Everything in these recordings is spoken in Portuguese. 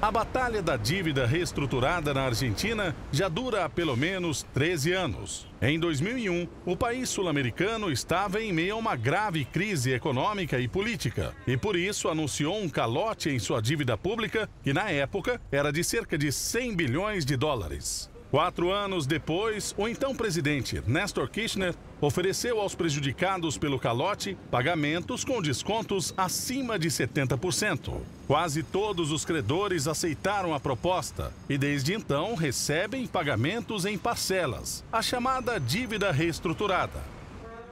A batalha da dívida reestruturada na Argentina já dura há pelo menos 13 anos. Em 2001, o país sul-americano estava em meio a uma grave crise econômica e política, e por isso anunciou um calote em sua dívida pública, que na época era de cerca de 100 bilhões de dólares. Quatro anos depois, o então presidente Nestor Kirchner ofereceu aos prejudicados pelo calote pagamentos com descontos acima de 70%. Quase todos os credores aceitaram a proposta e, desde então, recebem pagamentos em parcelas, a chamada dívida reestruturada.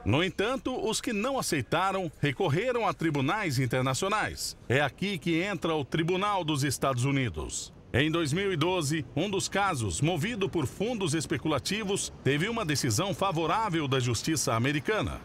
No entanto, os que não aceitaram recorreram a tribunais internacionais. É aqui que entra o Tribunal dos Estados Unidos. Em 2012, um dos casos, movido por fundos especulativos, teve uma decisão favorável da justiça americana.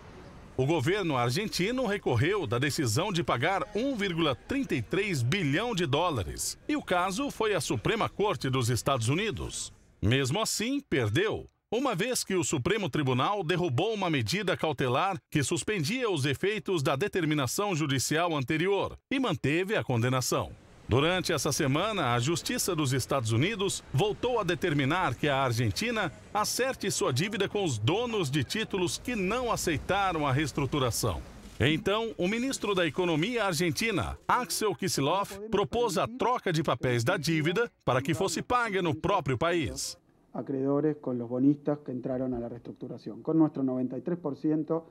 O governo argentino recorreu da decisão de pagar 1,33 bilhão de dólares e o caso foi à Suprema Corte dos Estados Unidos. Mesmo assim, perdeu, uma vez que o Supremo Tribunal derrubou uma medida cautelar que suspendia os efeitos da determinação judicial anterior e manteve a condenação. Durante essa semana, a Justiça dos Estados Unidos voltou a determinar que a Argentina acerte sua dívida com os donos de títulos que não aceitaram a reestruturação. Então, o ministro da Economia argentina, Axel Kicillof, propôs a troca de papéis da dívida para que fosse paga no próprio país. Acreedores com os bonistas que entraram na reestruturação, com nosso 93%.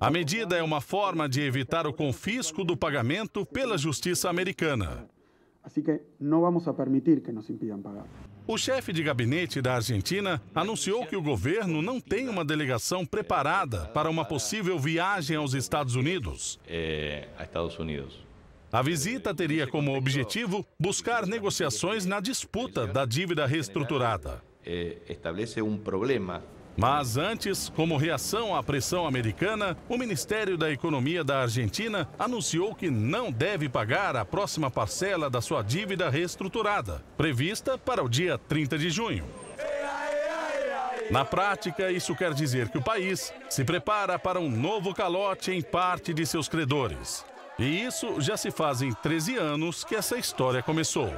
A medida é uma forma de evitar o confisco do pagamento pela justiça americana que vamos a permitir que nos pagar. O chefe de gabinete da Argentina anunciou que o governo não tem uma delegação preparada para uma possível viagem aos Estados Unidos. É, a Estados Unidos. A visita teria como objetivo buscar negociações na disputa da dívida reestruturada. É, estabelece um problema mas antes, como reação à pressão americana, o Ministério da Economia da Argentina anunciou que não deve pagar a próxima parcela da sua dívida reestruturada, prevista para o dia 30 de junho. Na prática, isso quer dizer que o país se prepara para um novo calote em parte de seus credores. E isso já se fazem 13 anos que essa história começou.